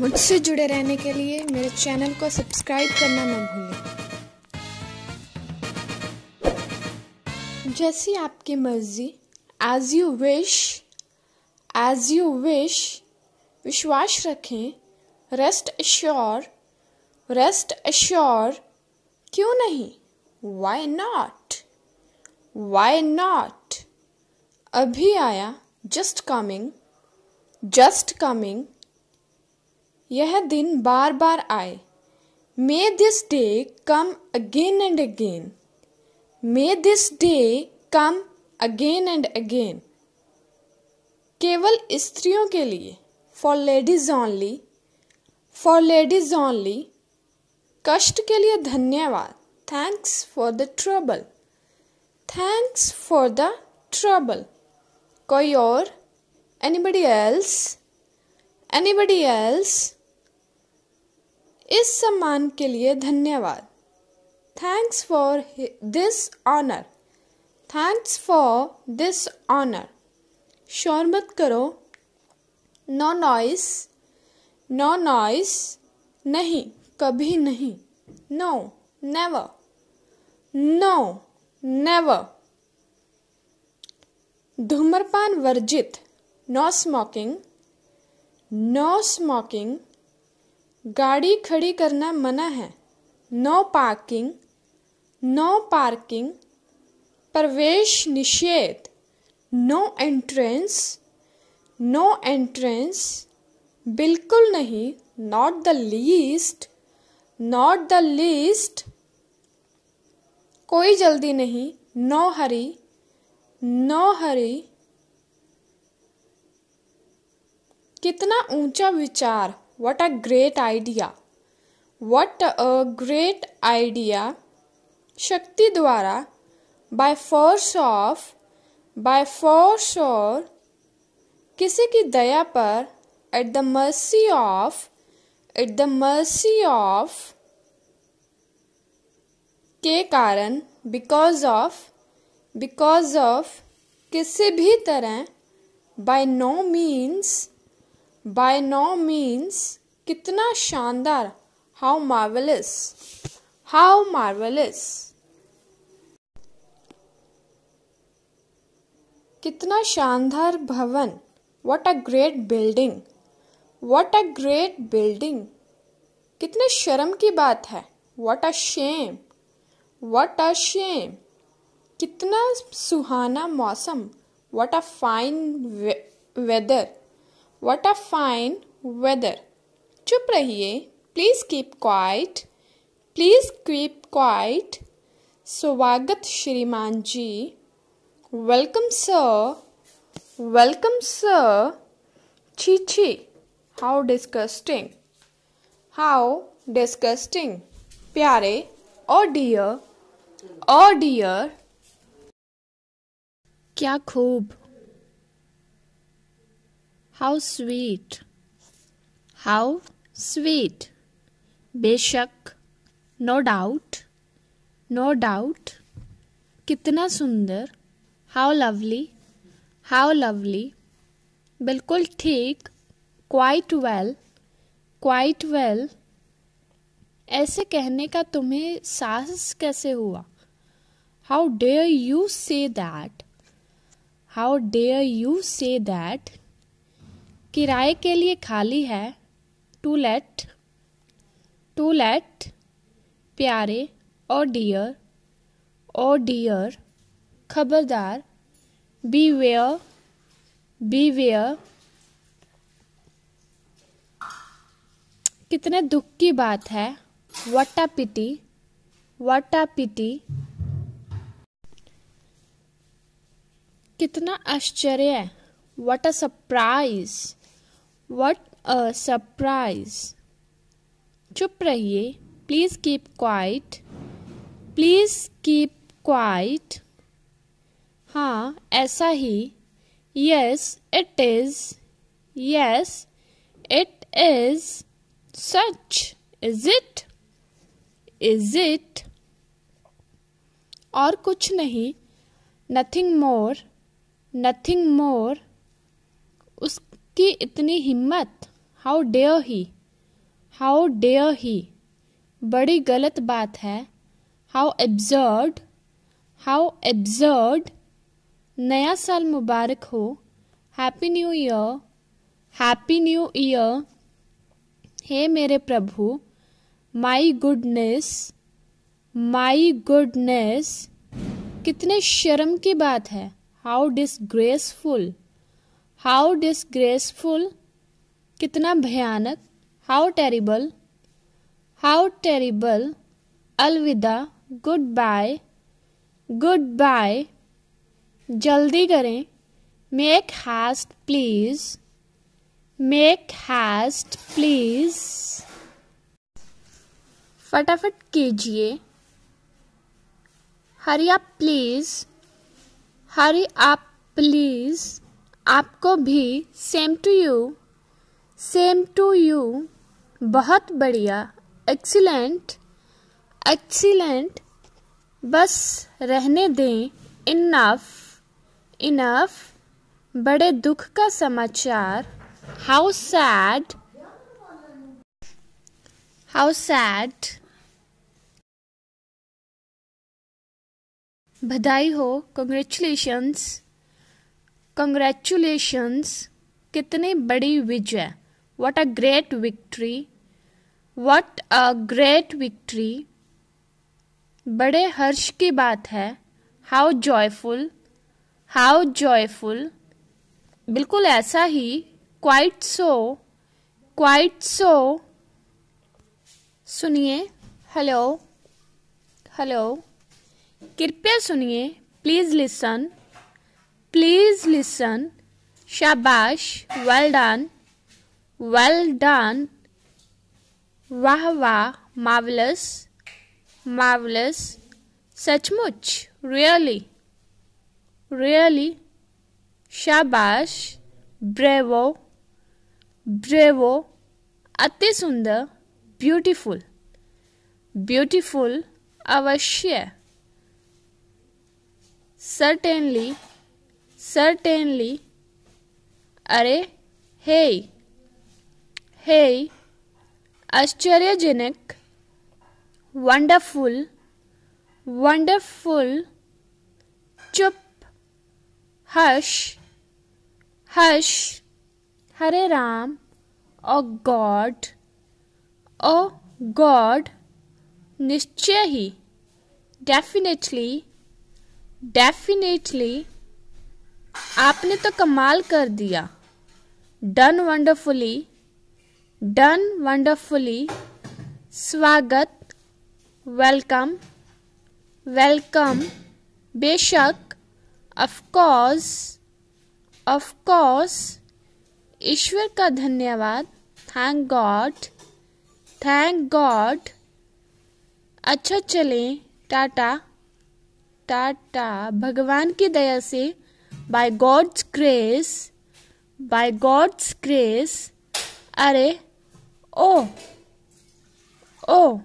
मुझसे जुड़े रहने के लिए मेरे चैनल को सब्सक्राइब करना न भूलें जैसी आपकी मर्जी as you wish as you wish विश्वास रखें रेस्ट अश्योर रेस्ट अश्योर क्यों नहीं वाई नॉट वाई नॉट अभी आया जस्ट कमिंग जस्ट कमिंग यह दिन बार बार आए may this day come again and again may this day come again and again केवल स्त्रियों के लिए for ladies only for ladies only कष्ट के लिए धन्यवाद thanks for the trouble thanks for the trouble कोई और एनीबडी एल्स एनीबडी एल्स इस सम्मान के लिए धन्यवाद thanks for this honour thanks for this honour शोर मत करो नो नॉइस नो नॉइस नहीं कभी नहीं नो नेवर नो नेवर धूम्रपान वर्जित नो स्मोकिंग नो स्मोकिंग गाड़ी खड़ी करना मना है नो पार्किंग नो पार्किंग प्रवेश निषेध नो एंट्रेंस नो एंट्रेंस बिल्कुल नहीं not the least not the least कोई जल्दी नहीं नो हरी नो हरी कितना ऊंचा विचार What a great idea! What a great idea! Shakti Dwara, by force of, by force or, किसी की दया पर, at the mercy of, at the mercy of, के कारण, because of, because of, किसी भी तरह, by no means, by no means कितना शानदार हाउ मार्वलस हाउ मार्वलस कितना शानदार भवन what a great building what a great building कितने शर्म की बात है what a shame what a shame कितना सुहाना मौसम what a fine weather what a fine weather चुप रहिए please keep quiet please keep quiet स्वागत श्रीमान जी वेलकम सर वेलकम सर छी छी हाउ डिस्कस्टिंग हाउ डिस्कस्टिंग प्यारे ओ डियर ओ डियर क्या खूब हाउ स्वीट हाउ स्वीट बेशक नो डाउट नो डाउट कितना सुंदर हाउ लवली हाउ लवली बिल्कुल ठीक क्वाइट वेल क्वाइट वेल ऐसे कहने का तुम्हें साहस कैसे हुआ how dare you say that how dare you say that किराए के लिए खाली है टू लेट टू लेट प्यारे और डियर और डियर खबरदार बी वेयर बी वेयर कितने दुख की बात है what uh pity uh pity कितना आश्चर्य what a surprise what a surprise चुप रहिए please keep quiet please keep quiet हाँ ऐसा ही yes it is yes it is सच इज़ इट इज़ इट और कुछ नहीं नथिंग मोर नथिंग मोर की इतनी हिम्मत how dare he how dare he बड़ी गलत बात है हाउ एब्जर्ड हाउ एब्जर्ड नया साल मुबारक हो happy new year happy new year हे मेरे प्रभु माई गुडनेस माई गुडनेस कितने शर्म की बात है हाउ डिसग्रेसफुल हाउ डिसग्रेसफुल कितना भयानक हाउ टेरिबल हाउ टेरिबल अलविदा गुड बाय गुड बाय जल्दी करें make haste please make haste please फटाफट कीजिए हरी आप प्लीज़ हरी आप प्लीज़ आपको भी same to you same to you बहुत बढ़िया एक्सीलेंट एक्सीलेंट बस रहने दें इनफ इनफ बड़े दुख का समाचार हाउ सैड हाउ सैड बधाई हो कॉन्ग्रेचुलेशंस कंग्रेचुलेशंस कितनी बड़ी विजय what a great victory what a great victory बड़े हर्ष की बात है हाउ जॉयफुल हाउ जॉयफुल बिल्कुल ऐसा ही क्वाइट सो क्वाइट सो सुनिए हेलो हेलो कृपया सुनिए please listen Please listen. Shabash. Well done. Well done. Wah wah. Marvelous. Marvelous. much. Really. Really. Shabash. Bravo. Bravo. Atisunda. sundar. Beautiful. Beautiful. Avashya. Certainly. certainly अरे हे हे आश्चर्यजनक wonderful wonderful चुप hush hush Hare Ram oh God oh God निश्चय ही definitely definitely आपने तो कमाल कर दिया डन वंडरफुली डन वंडरफुली स्वागत वेलकम वेलकम बेशक ऑफकोर्स ऑफकोर्स ईश्वर का धन्यवाद थैंक गॉड थैंक गॉड अच्छा चलें टाटा टाटा भगवान की दया से by God's grace, by God's grace, array, oh, oh.